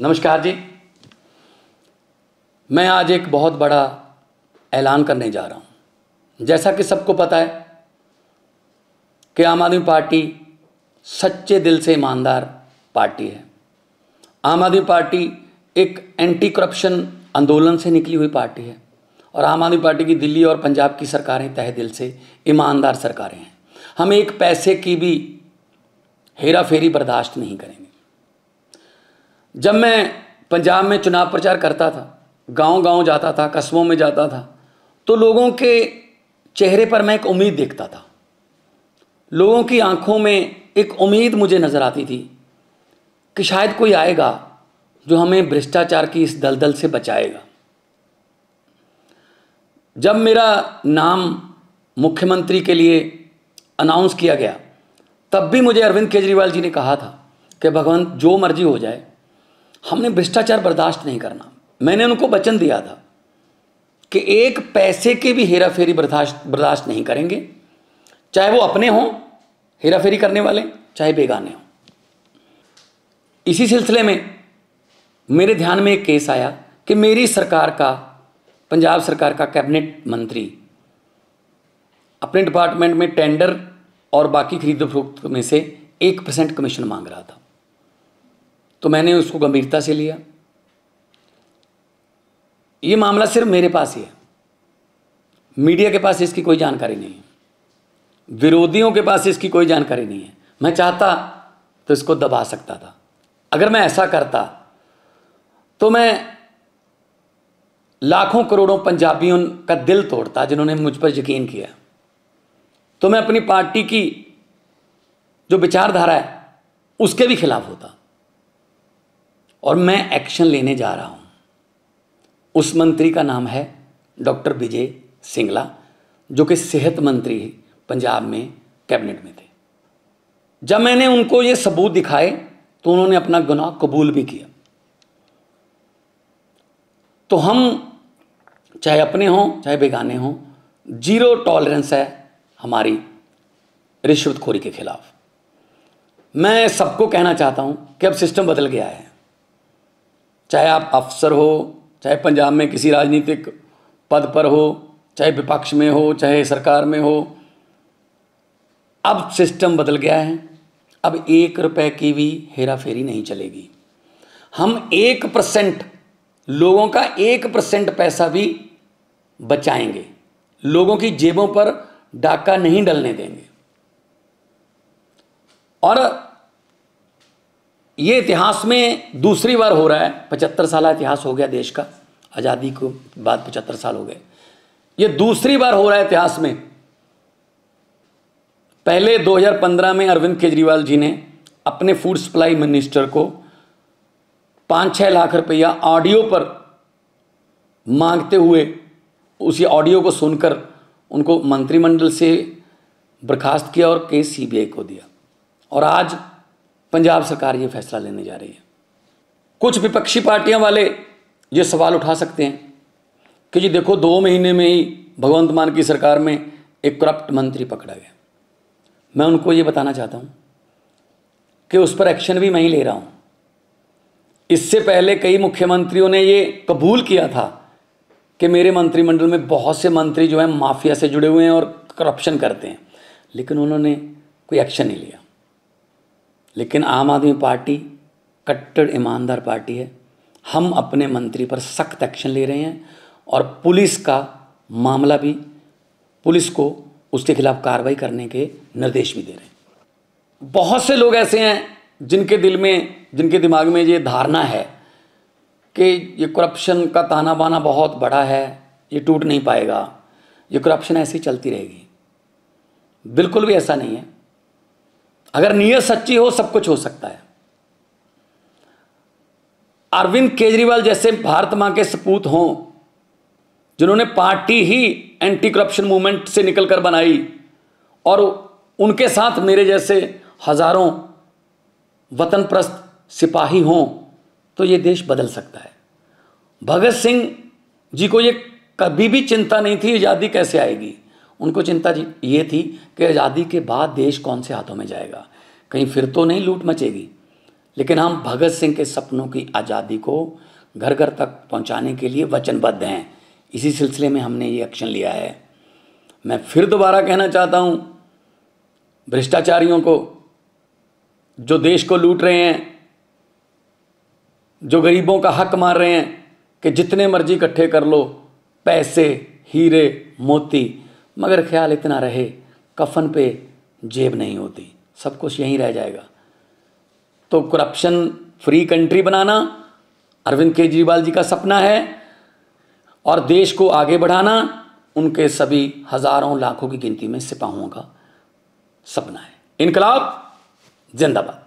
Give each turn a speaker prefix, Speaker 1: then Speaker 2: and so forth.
Speaker 1: नमस्कार जी मैं आज एक बहुत बड़ा ऐलान करने जा रहा हूँ जैसा कि सबको पता है कि आम आदमी पार्टी सच्चे दिल से ईमानदार पार्टी है आम आदमी पार्टी एक एंटी करप्शन आंदोलन से निकली हुई पार्टी है और आम आदमी पार्टी की दिल्ली और पंजाब की सरकारें तहे दिल से ईमानदार सरकारें हैं हम एक पैसे की भी हेरा फेरी बर्दाश्त नहीं करेंगे जब मैं पंजाब में चुनाव प्रचार करता था गांव-गांव जाता था कस्बों में जाता था तो लोगों के चेहरे पर मैं एक उम्मीद देखता था लोगों की आंखों में एक उम्मीद मुझे नज़र आती थी कि शायद कोई आएगा जो हमें भ्रष्टाचार की इस दलदल से बचाएगा जब मेरा नाम मुख्यमंत्री के लिए अनाउंस किया गया तब भी मुझे अरविंद केजरीवाल जी ने कहा था कि भगवंत जो मर्जी हो जाए हमने भ्रष्टाचार बर्दाश्त नहीं करना मैंने उनको वचन दिया था कि एक पैसे की भी हेरा फेरी बर्दाश्त बर्दाश्त नहीं करेंगे चाहे वो अपने हों हेरा फेरी करने वाले चाहे बेगाने हों इसी सिलसिले में मेरे ध्यान में एक केस आया कि मेरी सरकार का पंजाब सरकार का कैबिनेट मंत्री अपने डिपार्टमेंट में टेंडर और बाकी खरीद फरोख्त में से एक परसेंट कमीशन मांग रहा था तो मैंने उसको गंभीरता से लिया ये मामला सिर्फ मेरे पास ही है मीडिया के पास इसकी कोई जानकारी नहीं है विरोधियों के पास इसकी कोई जानकारी नहीं है मैं चाहता तो इसको दबा सकता था अगर मैं ऐसा करता तो मैं लाखों करोड़ों पंजाबियों का दिल तोड़ता जिन्होंने मुझ पर यकीन किया तो मैं अपनी पार्टी की जो विचारधारा है उसके भी खिलाफ होता और मैं एक्शन लेने जा रहा हूं उस मंत्री का नाम है डॉक्टर विजय सिंगला जो कि सेहत मंत्री पंजाब में कैबिनेट में थे जब मैंने उनको ये सबूत दिखाए तो उन्होंने अपना गुनाह कबूल भी किया तो हम चाहे अपने हों चाहे बेगाने हों जीरो टॉलरेंस है हमारी रिश्वतखोरी के खिलाफ मैं सबको कहना चाहता हूं कि अब सिस्टम बदल गया है चाहे आप अफसर हो चाहे पंजाब में किसी राजनीतिक पद पर हो चाहे विपक्ष में हो चाहे सरकार में हो अब सिस्टम बदल गया है अब एक रुपए की भी हेरा फेरी नहीं चलेगी हम एक परसेंट लोगों का एक परसेंट पैसा भी बचाएंगे लोगों की जेबों पर डाका नहीं डलने देंगे और ये इतिहास में दूसरी बार हो रहा है पचहत्तर साल इतिहास हो गया देश का आज़ादी को बाद पचहत्तर साल हो गए ये दूसरी बार हो रहा है इतिहास में पहले 2015 में अरविंद केजरीवाल जी ने अपने फूड सप्लाई मिनिस्टर को पाँच छः लाख रुपया ऑडियो पर मांगते हुए उसी ऑडियो को सुनकर उनको मंत्रिमंडल से बर्खास्त किया और केस सीबीआई को दिया और आज पंजाब सरकार ये फैसला लेने जा रही है कुछ विपक्षी पार्टियां वाले ये सवाल उठा सकते हैं कि जी देखो दो महीने में ही भगवंत मान की सरकार में एक करप्ट मंत्री पकड़ा गया मैं उनको ये बताना चाहता हूँ कि उस पर एक्शन भी मैं ही ले रहा हूँ इससे पहले कई मुख्यमंत्रियों ने ये कबूल किया था कि मेरे मंत्रिमंडल में बहुत से मंत्री जो हैं माफिया से जुड़े हुए हैं और करप्शन करते हैं लेकिन उन्होंने कोई एक्शन नहीं लिया लेकिन आम आदमी पार्टी कट्टर ईमानदार पार्टी है हम अपने मंत्री पर सख्त एक्शन ले रहे हैं और पुलिस का मामला भी पुलिस को उसके खिलाफ कार्रवाई करने के निर्देश भी दे रहे हैं बहुत से लोग ऐसे हैं जिनके दिल में जिनके दिमाग में ये धारणा है कि ये करप्शन का ताना बाना बहुत बड़ा है ये टूट नहीं पाएगा ये करप्शन ऐसी चलती रहेगी बिल्कुल भी ऐसा नहीं है अगर नीयत सच्ची हो सब कुछ हो सकता है अरविंद केजरीवाल जैसे भारत मां के सपूत हों जिन्होंने पार्टी ही एंटी करप्शन मूवमेंट से निकलकर बनाई और उनके साथ मेरे जैसे हजारों वतन प्रस्त सिपाही हों तो ये देश बदल सकता है भगत सिंह जी को ये कभी भी चिंता नहीं थी आज़ादी कैसे आएगी उनको चिंता ये थी कि आज़ादी के बाद देश कौन से हाथों में जाएगा कहीं फिर तो नहीं लूट मचेगी लेकिन हम भगत सिंह के सपनों की आज़ादी को घर घर तक पहुंचाने के लिए वचनबद्ध हैं इसी सिलसिले में हमने ये एक्शन लिया है मैं फिर दोबारा कहना चाहता हूँ भ्रष्टाचारियों को जो देश को लूट रहे हैं जो गरीबों का हक मार रहे हैं कि जितने मर्जी इकट्ठे कर लो पैसे हीरे मोती मगर ख्याल इतना रहे कफन पे जेब नहीं होती सब कुछ यहीं रह जाएगा तो करप्शन फ्री कंट्री बनाना अरविंद केजरीवाल जी का सपना है और देश को आगे बढ़ाना उनके सभी हजारों लाखों की गिनती में सिपाहों का सपना है इनकलाब जिंदाबाद